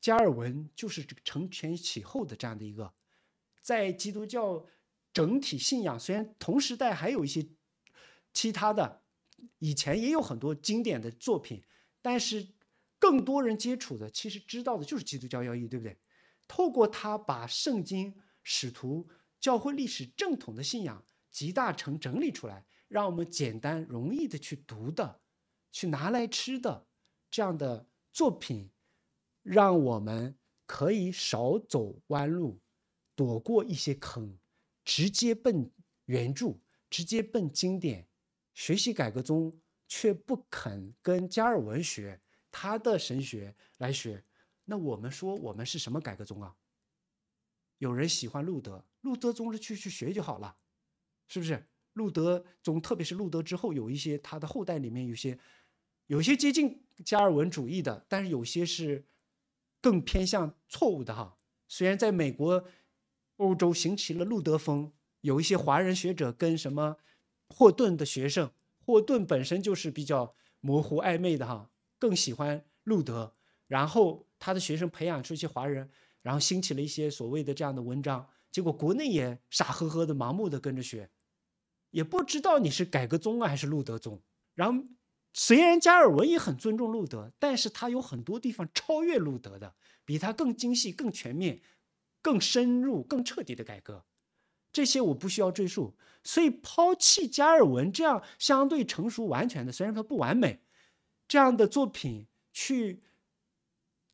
加尔文就是这个承前启后的这样的一个，在基督教整体信仰，虽然同时代还有一些其他的，以前也有很多经典的作品，但是更多人接触的，其实知道的就是基督教要义，对不对？透过他把圣经、使徒、教会历史、正统的信仰极大成整理出来，让我们简单、容易的去读的，去拿来吃的这样的。作品让我们可以少走弯路，躲过一些坑，直接奔原著，直接奔经典。学习改革宗却不肯跟加尔文学他的神学来学，那我们说我们是什么改革宗啊？有人喜欢路德，路德宗是去去学就好了，是不是？路德宗，特别是路德之后，有一些他的后代里面有些。有些接近加尔文主义的，但是有些是更偏向错误的哈。虽然在美国、欧洲行起了路德风，有一些华人学者跟什么霍顿的学生，霍顿本身就是比较模糊暧昧的哈，更喜欢路德，然后他的学生培养出一些华人，然后兴起了一些所谓的这样的文章，结果国内也傻呵呵的、盲目的跟着学，也不知道你是改革宗啊还是路德宗，然后。虽然加尔文也很尊重路德，但是他有很多地方超越路德的，比他更精细、更全面、更深入、更彻底的改革，这些我不需要赘述。所以抛弃加尔文这样相对成熟完全的，虽然它不完美，这样的作品去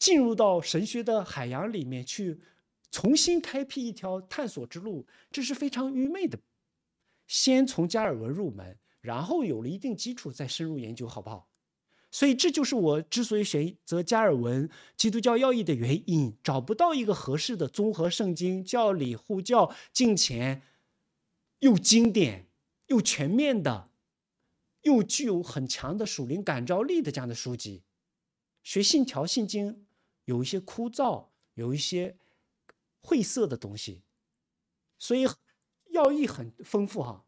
进入到神学的海洋里面去，重新开辟一条探索之路，这是非常愚昧的。先从加尔文入门。然后有了一定基础，再深入研究，好不好？所以这就是我之所以选择加尔文《基督教要义》的原因。找不到一个合适的综合圣经教理护教敬虔，又经典又全面的，又具有很强的属灵感召力的这样的书籍。学信条、信经有一些枯燥，有一些晦涩的东西，所以要义很丰富哈。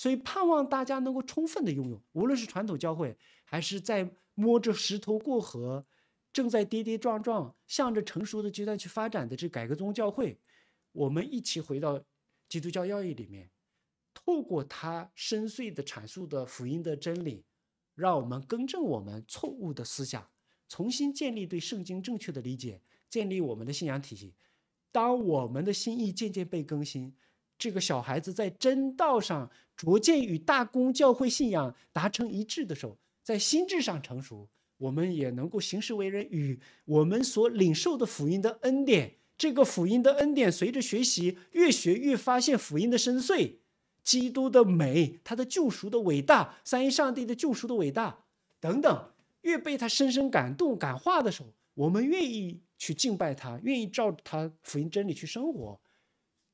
所以，盼望大家能够充分的拥有，无论是传统教会，还是在摸着石头过河，正在跌跌撞撞，向着成熟的阶段去发展的这改革宗教会，我们一起回到基督教教义里面，透过他深邃的阐述的福音的真理，让我们更正我们错误的思想，重新建立对圣经正确的理解，建立我们的信仰体系。当我们的心意渐渐被更新。这个小孩子在真道上逐渐与大公教会信仰达成一致的时候，在心智上成熟，我们也能够行事为人与我们所领受的福音的恩典。这个福音的恩典随着学习越学越发现福音的深邃，基督的美，他的救赎的伟大，三一上帝的救赎的伟大等等，越被他深深感动感化的时候，我们愿意去敬拜他，愿意照他福音真理去生活。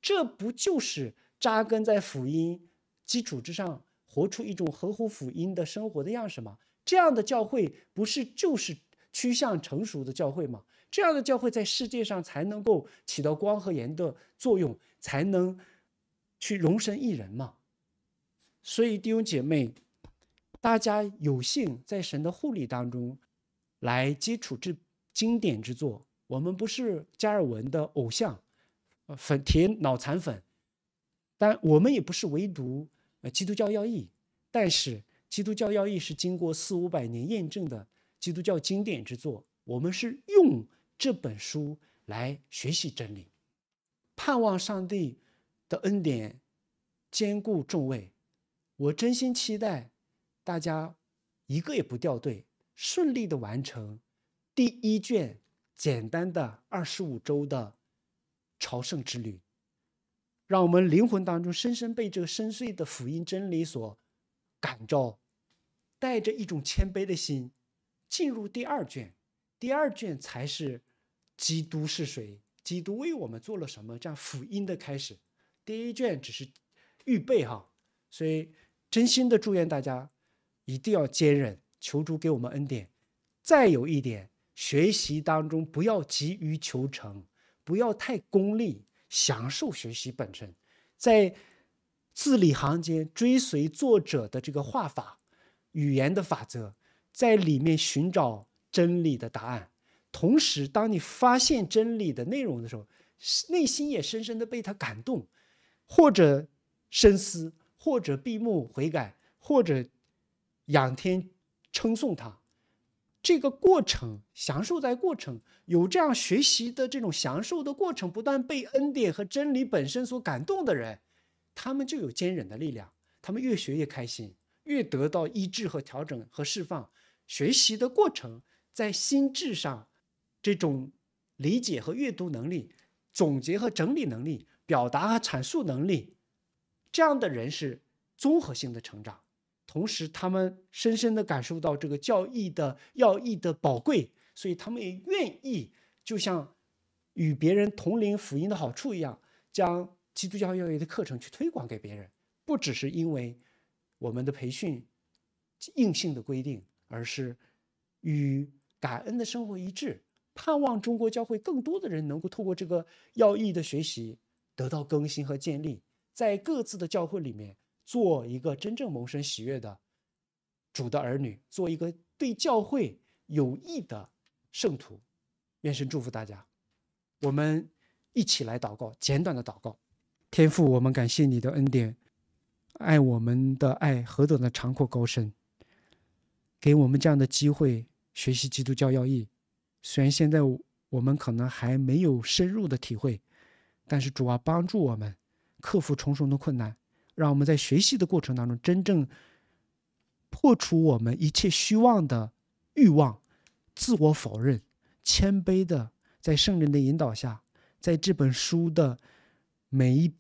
这不就是扎根在福音基础之上，活出一种合乎福音的生活的样式吗？这样的教会不是就是趋向成熟的教会吗？这样的教会在世界上才能够起到光和盐的作用，才能去容身一人嘛。所以弟兄姐妹，大家有幸在神的护理当中来接触这经典之作，我们不是加尔文的偶像。粉铁脑残粉，但我们也不是唯独呃基督教要义，但是基督教要义是经过四五百年验证的基督教经典之作，我们是用这本书来学习真理，盼望上帝的恩典兼顾众位，我真心期待大家一个也不掉队，顺利的完成第一卷简单的二十五周的。朝圣之旅，让我们灵魂当中深深被这个深邃的福音真理所感召，带着一种谦卑的心进入第二卷。第二卷才是基督是谁，基督为我们做了什么，这样福音的开始。第一卷只是预备哈，所以真心的祝愿大家一定要坚韧，求主给我们恩典。再有一点，学习当中不要急于求成。不要太功利，享受学习本身，在字里行间追随作者的这个画法、语言的法则，在里面寻找真理的答案。同时，当你发现真理的内容的时候，内心也深深的被他感动，或者深思，或者闭目悔改，或者仰天称颂他。这个过程，享受在过程，有这样学习的这种享受的过程，不断被恩典和真理本身所感动的人，他们就有坚忍的力量。他们越学越开心，越得到医治和调整和释放。学习的过程，在心智上，这种理解和阅读能力、总结和整理能力、表达和阐述能力，这样的人是综合性的成长。同时，他们深深地感受到这个教义的要义的宝贵，所以他们也愿意，就像与别人同领福音的好处一样，将基督教要义的课程去推广给别人。不只是因为我们的培训硬性的规定，而是与感恩的生活一致，盼望中国教会更多的人能够透过这个要义的学习得到更新和建立，在各自的教会里面。做一个真正蒙神喜悦的主的儿女，做一个对教会有益的圣徒。愿神祝福大家，我们一起来祷告，简短的祷告。天父，我们感谢你的恩典，爱我们的爱何等的长阔高深，给我们这样的机会学习基督教要义。虽然现在我们可能还没有深入的体会，但是主啊，帮助我们克服重重的困难。让我们在学习的过程当中，真正破除我们一切虚妄的欲望、自我否认、谦卑的，在圣人的引导下，在这本书的每一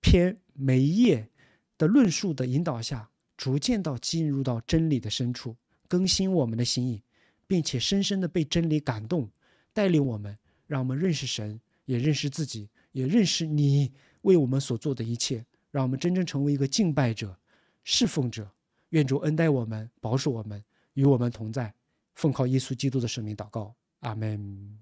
篇每一页的论述的引导下，逐渐到进入到真理的深处，更新我们的心意，并且深深的被真理感动，带领我们，让我们认识神，也认识自己，也认识你为我们所做的一切。让我们真正成为一个敬拜者、侍奉者。愿主恩待我们，保守我们，与我们同在。奉靠耶稣基督的圣名祷告，阿门。